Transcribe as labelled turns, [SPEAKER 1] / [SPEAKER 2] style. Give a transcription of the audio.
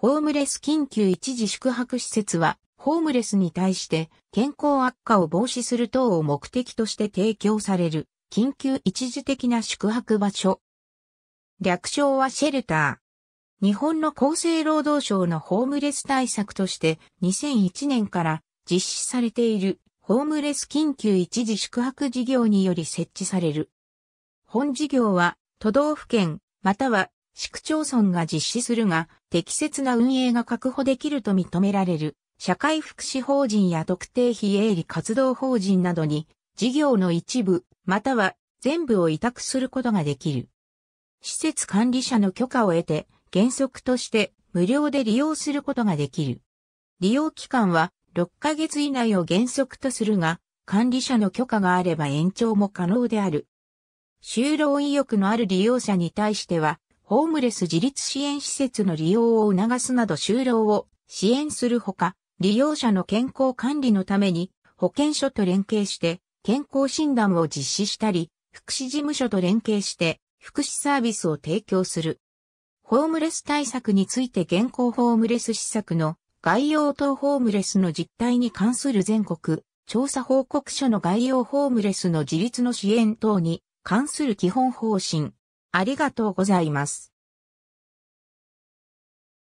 [SPEAKER 1] ホームレス緊急一時宿泊施設は、ホームレスに対して
[SPEAKER 2] 健康悪化を防止する等を目的として提供される緊急一時的な宿泊場所。略称はシェルター。日本の厚生労働省のホームレス対策として2001年から実施されているホームレス緊急一時宿泊事業により設置される。本事業は都道府県または市区町村が実施するが、適切な運営が確保できると認められる、社会福祉法人や特定非営利活動法人などに、事業の一部、または全部を委託することができる。施設管理者の許可を得て、原則として無料で利用することができる。利用期間は6ヶ月以内を原則とするが、管理者の許可があれば延長も可能である。就労意欲のある利用者に対しては、ホームレス自立支援施設の利用を促すなど就労を支援するほか、利用者の健康管理のために保健所と連携して健康診断を実施したり、福祉事務所と連携して福祉サービスを提供する。ホームレス対策について現行ホームレス施策の概要等ホームレスの実態に関する全国調査報告書の概要ホームレスの自立の支援等に関する
[SPEAKER 1] 基本方針、ありがとうございます。